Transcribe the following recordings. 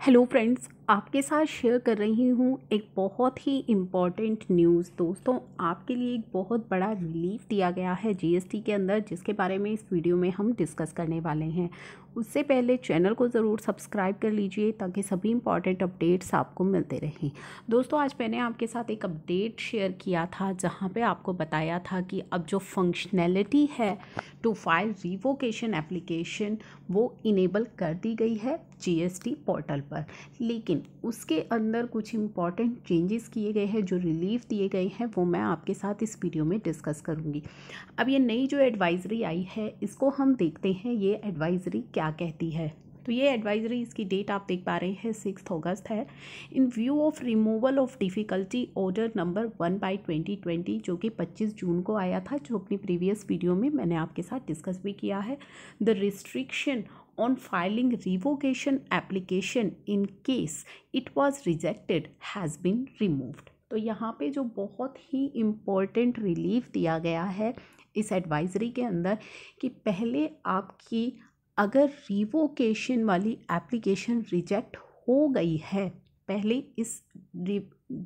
hello friends आपके साथ share कर रही हूँ एक बहुत ही इम्पॉर्टेंट न्यूज़ दोस्तों आपके लिए एक बहुत बड़ा रिलीफ दिया गया है जीएसटी के अंदर जिसके बारे में इस वीडियो में हम डिस्कस करने वाले हैं उससे पहले चैनल को ज़रूर सब्सक्राइब कर लीजिए ताकि सभी इम्पॉर्टेंट अपडेट्स आपको मिलते रहें दोस्तों आज मैंने आपके साथ एक अपडेट शेयर किया था जहाँ पर आपको बताया था कि अब जो फंक्शनैलिटी है टू फाइल रिवोकेशन एप्लीकेशन वो इनेबल कर दी गई है जी पोर्टल पर लेकिन लेकिन उसके अंदर कुछ इंपॉर्टेंट चेंजेस किए गए हैं जो रिलीफ दिए गए हैं वो मैं आपके साथ इस वीडियो में डिस्कस करूँगी अब ये नई जो एडवाइजरी आई है इसको हम देखते हैं ये एडवाइजरी क्या कहती है तो ये एडवाइजरी इसकी डेट आप देख पा रहे हैं सिक्स अगस्त है in view of removal of difficulty order number one by twenty twenty जो कि पच्चीस जून को आया था जो अपनी प्रीवियस वीडियो में मैंने आपके साथ डिस्कस भी किया है the restriction on filing revocation application in case it was rejected has been removed तो यहाँ पे जो बहुत ही इम्पोर्टेंट रिलीफ दिया गया है इस एडवाइजरी के अंदर कि पहले आपकी अगर रिवोकेशन वाली एप्लीकेशन रिजेक्ट हो गई है पहले इस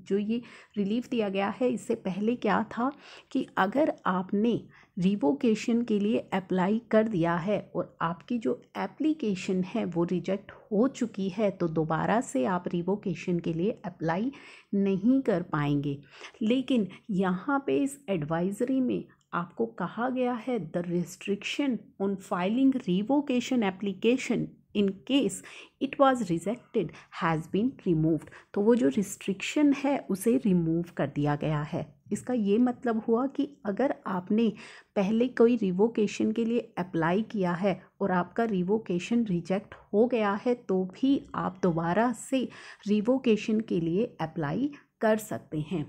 जो ये रिलीफ दिया गया है इससे पहले क्या था कि अगर आपने रिवोकेशन के लिए अप्लाई कर दिया है और आपकी जो एप्लीकेशन है वो रिजेक्ट हो चुकी है तो दोबारा से आप रिवोकेशन के लिए अप्लाई नहीं कर पाएंगे लेकिन यहाँ पे इस एडवाइजरी में आपको कहा गया है the restriction on filing revocation application in case it was rejected has been removed तो वो जो रिस्ट्रिक्शन है उसे रिमूव कर दिया गया है इसका ये मतलब हुआ कि अगर आपने पहले कोई रिवोकेशन के लिए अप्लाई किया है और आपका रिवोकेशन रिजेक्ट हो गया है तो भी आप दोबारा से रिवोकेशन के लिए अप्लाई कर सकते हैं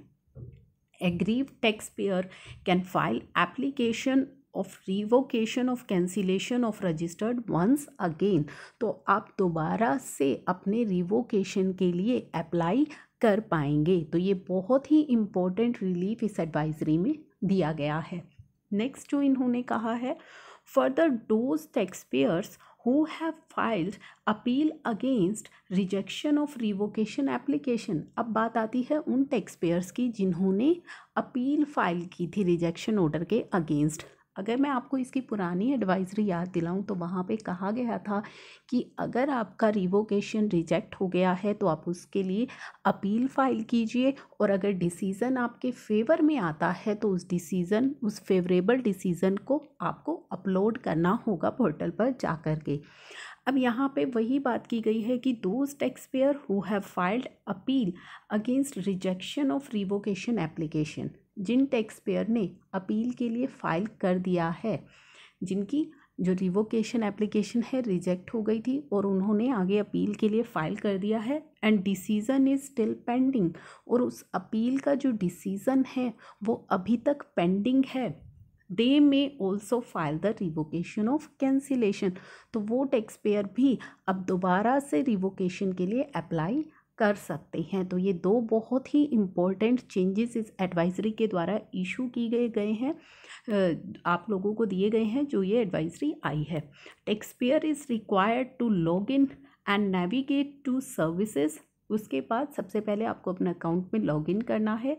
tax payer can file application of revocation of cancellation of registered once again तो आप दोबारा से अपने रिवोकेशन के लिए अप्लाई कर पाएंगे तो ये बहुत ही इम्पोर्टेंट रिलीफ इस एडवाइजरी में दिया गया है नेक्स्ट जो इन्होंने कहा है further those taxpayers who have filed appeal against rejection of revocation application अब बात आती है उन टैक्सपेयर्स की जिन्होंने अपील फाइल की थी रिजेक्शन ऑर्डर के अगेंस्ट अगर मैं आपको इसकी पुरानी एडवाइजरी याद दिलाऊं तो वहाँ पे कहा गया था कि अगर आपका रिवोकेशन रिजेक्ट हो गया है तो आप उसके लिए अपील फाइल कीजिए और अगर डिसीज़न आपके फेवर में आता है तो उस डिसीज़न उस फेवरेबल डिसीज़न को आपको अपलोड करना होगा पोर्टल पर जा कर के अब यहाँ पे वही बात की गई है कि those tax payer who have filed appeal against rejection of revocation application जिन टैक्स पेयर ने अपील के लिए फ़ाइल कर दिया है जिनकी जो रिवोकेशन एप्लीकेशन है रिजेक्ट हो गई थी और उन्होंने आगे अपील के लिए फ़ाइल कर दिया है and decision is still pending और उस अपील का जो डिसीज़न है वो अभी तक पेंडिंग है they may also file the revocation of cancellation तो वो टैक्स पेयर भी अब दोबारा से रिवोकेशन के लिए अप्लाई कर सकते हैं तो ये दो बहुत ही इम्पोर्टेंट चेंजेस इस एडवाइजरी के द्वारा इशू की गए गए हैं आप लोगों को दिए गए हैं जो ये एडवाइजरी आई है taxpayer is required to log in and navigate to services उसके बाद सबसे पहले आपको अपना अकाउंट में लॉग इन करना है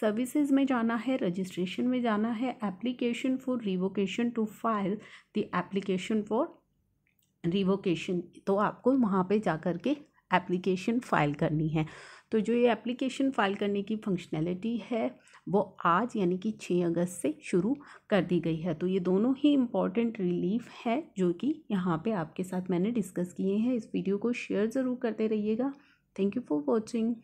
सर्विसेज में जाना है रजिस्ट्रेशन में जाना है application for revocation to file the application for revocation तो आपको वहाँ पे जा कर के एप्लीकेशन फ़ाइल करनी है तो जो ये एप्लीकेशन फ़ाइल करने की फंक्शनैलिटी है वो आज यानी कि छः अगस्त से शुरू कर दी गई है तो ये दोनों ही इम्पॉर्टेंट रिलीफ है जो कि यहाँ पे आपके साथ मैंने डिस्कस किए हैं इस वीडियो को शेयर ज़रूर करते रहिएगा थैंक यू फॉर वॉचिंग